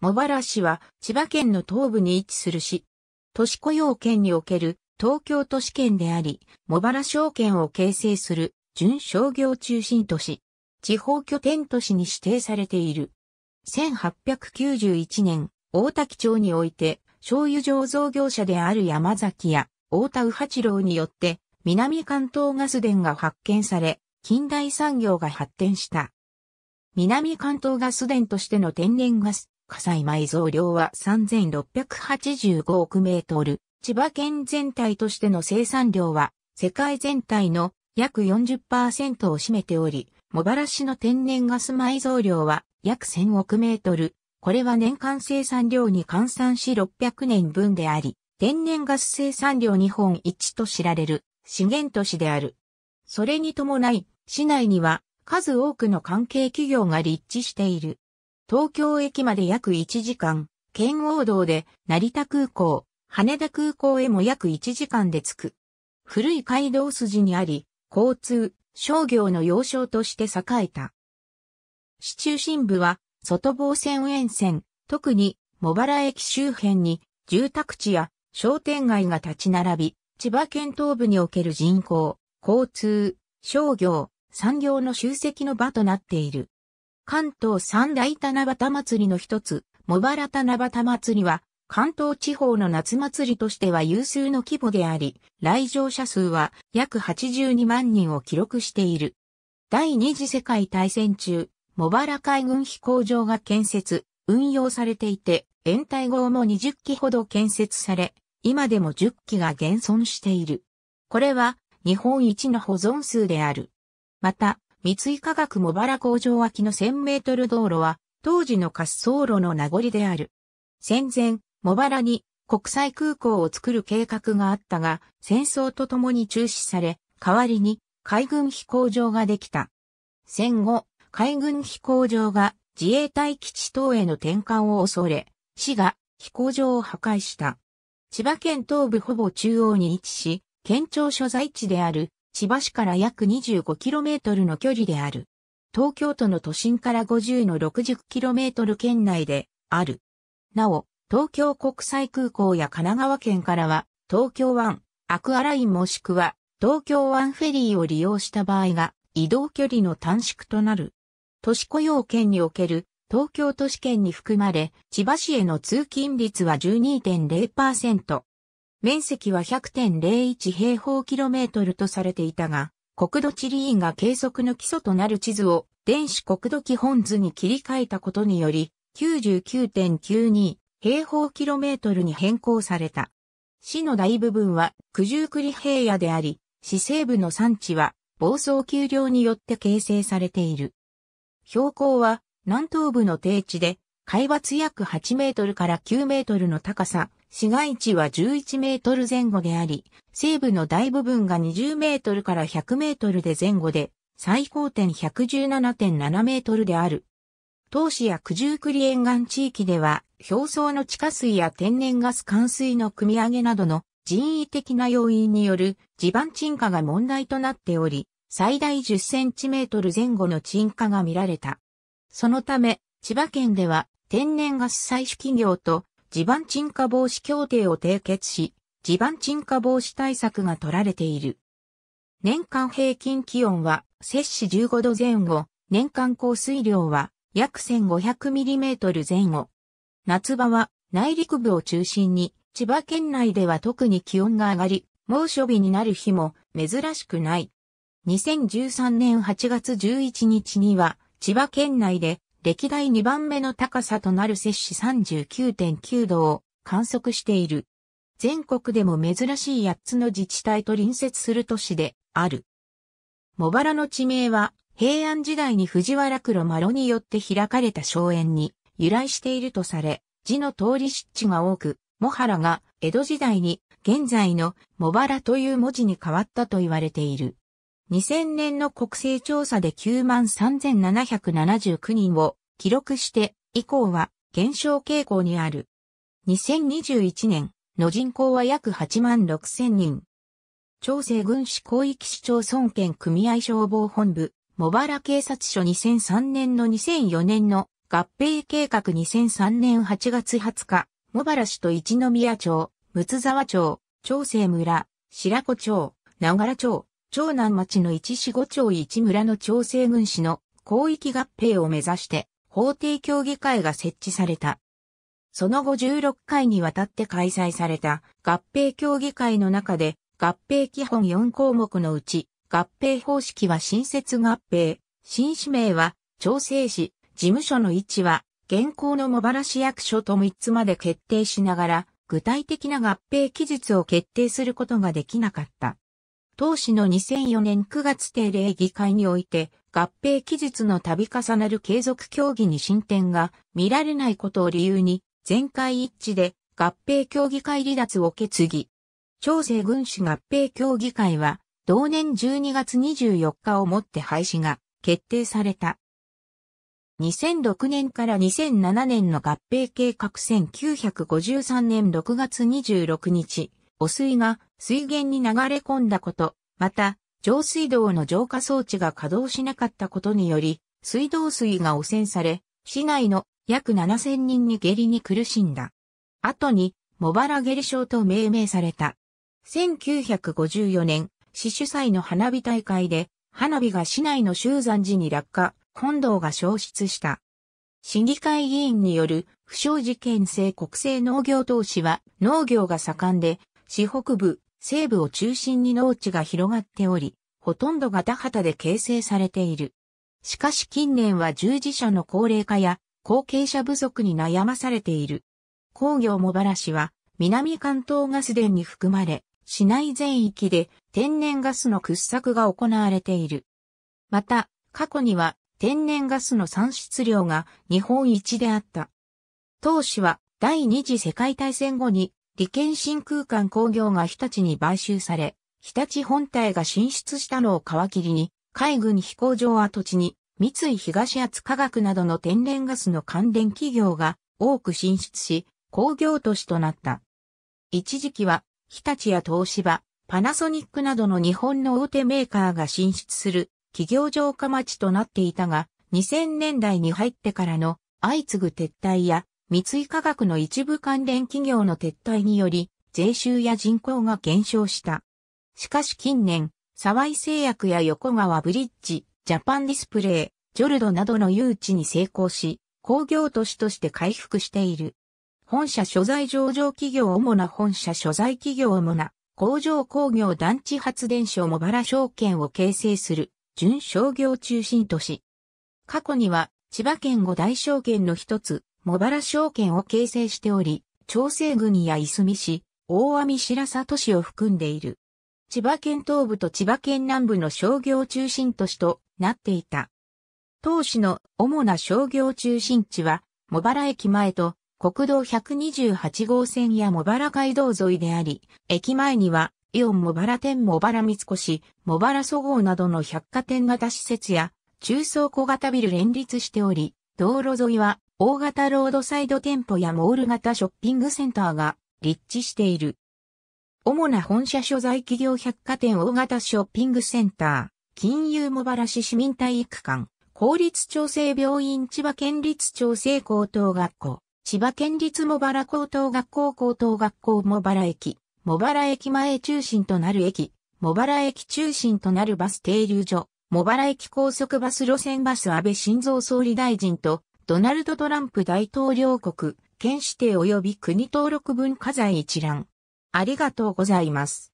茂原市は千葉県の東部に位置する市。都市雇用圏における東京都市圏であり、茂原証券を形成する準商業中心都市。地方拠点都市に指定されている。1891年、大滝町において、醤油醸造業者である山崎や大田宇八郎によって、南関東ガス田が発見され、近代産業が発展した。南関東ガス田としての天然ガス、火災埋蔵量は3685億メートル。千葉県全体としての生産量は世界全体の約40%を占めており、茂原市の天然ガス埋蔵量は約1000億メートル。これは年間生産量に換算し600年分であり、天然ガス生産量日本一と知られる資源都市である。それに伴い、市内には数多くの関係企業が立地している。東京駅まで約1時間、圏央道で成田空港、羽田空港へも約1時間で着く。古い街道筋にあり、交通、商業の要衝として栄えた。市中心部は、外房線沿線、特に茂原駅周辺に住宅地や商店街が立ち並び、千葉県東部における人口、交通、商業、産業の集積の場となっている。関東三大七夕祭りの一つ、茂原七夕祭りは、関東地方の夏祭りとしては有数の規模であり、来場者数は約82万人を記録している。第二次世界大戦中、茂原海軍飛行場が建設、運用されていて、延滞号も20機ほど建設され、今でも10機が現存している。これは日本一の保存数である。また、三井化学茂原工場脇の1000メートル道路は、当時の滑走路の名残である。戦前、茂原に国際空港を作る計画があったが、戦争とともに中止され、代わりに海軍飛行場ができた。戦後、海軍飛行場が自衛隊基地等への転換を恐れ、市が飛行場を破壊した。千葉県東部ほぼ中央に位置し、県庁所在地である千葉市から約 25km の距離である。東京都の都心から50の 60km 圏内である。なお、東京国際空港や神奈川県からは、東京湾、アクアラインもしくは、東京湾フェリーを利用した場合が、移動距離の短縮となる。都市雇用圏における、東京都市圏に含まれ、千葉市への通勤率は12.0%、面積は100.01平方キロメートルとされていたが、国土地理院が計測の基礎となる地図を電子国土基本図に切り替えたことにより、99.92平方キロメートルに変更された。市の大部分は九十九里平野であり、市西部の産地は暴走丘陵によって形成されている。標高は南東部の低地で海抜約8メートルから9メートルの高さ、市街地は11メートル前後であり、西部の大部分が20メートルから100メートルで前後で、最高点117.7メートルである。当市や九十九里沿岸地域では、表層の地下水や天然ガス冠水の組み上げなどの人為的な要因による地盤沈下が問題となっており、最大10センチメートル前後の沈下が見られた。そのため、千葉県では天然ガス採取企業と地盤沈下防止協定を締結し、地盤沈下防止対策が取られている。年間平均気温は摂氏15度前後、年間降水量は約 1500mm 前後。夏場は内陸部を中心に千葉県内では特に気温が上がり、猛暑日になる日も珍しくない。2013年8月11日には千葉県内で歴代2番目の高さとなる摂氏39.9度を観測している。全国でも珍しい8つの自治体と隣接する都市である。茂原の地名は平安時代に藤原黒丸によって開かれた荘園に由来しているとされ、字の通り湿地が多く、茂原が江戸時代に現在の茂原という文字に変わったと言われている。2000年の国勢調査で93,779人を記録して以降は減少傾向にある。2021年の人口は約8万6000人。朝鮮軍市広域市町村県組合消防本部、茂原警察署2003年の2004年の合併計画2003年8月20日、茂原市と一宮町、睦沢町、長生村、白子町、長良町、長南町の一市五町一村の調整軍師の広域合併を目指して法定協議会が設置された。その後16回にわたって開催された合併協議会の中で合併基本4項目のうち合併方式は新設合併、新氏名は調整し、事務所の位置は現行の茂原市役所と3つまで決定しながら具体的な合併期日を決定することができなかった。当時の2004年9月定例議会において、合併期日の度重なる継続協議に進展が見られないことを理由に、全会一致で合併協議会離脱を決議。朝鮮軍主合併協議会は、同年12月24日をもって廃止が決定された。2006年から2007年の合併計画1953年6月26日、汚水が水源に流れ込んだこと、また、上水道の浄化装置が稼働しなかったことにより、水道水が汚染され、市内の約7000人に下痢に苦しんだ。後に、茂原下痢症と命名された。1954年、市主催の花火大会で、花火が市内の集山寺に落下、本堂が消失した。市議会議員による不祥事件性国政農業投資は農業が盛んで市北部、西部を中心に農地が広がっており、ほとんどが田畑で形成されている。しかし近年は従事者の高齢化や後継者不足に悩まされている。工業茂原市は南関東ガス田に含まれ、市内全域で天然ガスの掘削が行われている。また、過去には天然ガスの産出量が日本一であった。当市は第二次世界大戦後に利権真空管工業が日立に買収され、日立本体が進出したのを皮切りに、海軍飛行場跡地に、三井東厚化学などの天然ガスの関連企業が多く進出し、工業都市となった。一時期は、日立や東芝、パナソニックなどの日本の大手メーカーが進出する企業城下町となっていたが、2000年代に入ってからの相次ぐ撤退や三井化学の一部関連企業の撤退により、税収や人口が減少した。しかし近年、沢井製薬や横川ブリッジ、ジャパンディスプレイ、ジョルドなどの誘致に成功し、工業都市として回復している。本社所在上場企業主な本社所在企業主な工場工業団地発電所茂原証券を形成する純商業中心都市。過去には千葉県五大証券の一つ茂原証券を形成しており、調整国やいすみ市、大網白里市を含んでいる。千葉県東部と千葉県南部の商業中心都市となっていた。当市の主な商業中心地は、茂原駅前と国道128号線や茂原街道沿いであり、駅前にはイオン茂原店茂原三越、茂原総合などの百貨店型施設や中層小型ビル連立しており、道路沿いは大型ロードサイド店舗やモール型ショッピングセンターが立地している。主な本社所在企業百貨店大型ショッピングセンター、金融茂原市市民体育館、公立調整病院千葉県立調整高等学校、千葉県立茂原高等学校高等学校茂原駅、茂原駅前中心となる駅、茂原駅中心となるバス停留所、茂原駅高速バス路線バス安倍晋三総理大臣とドナルド・トランプ大統領国、県指定及び国登録文化財一覧。ありがとうございます。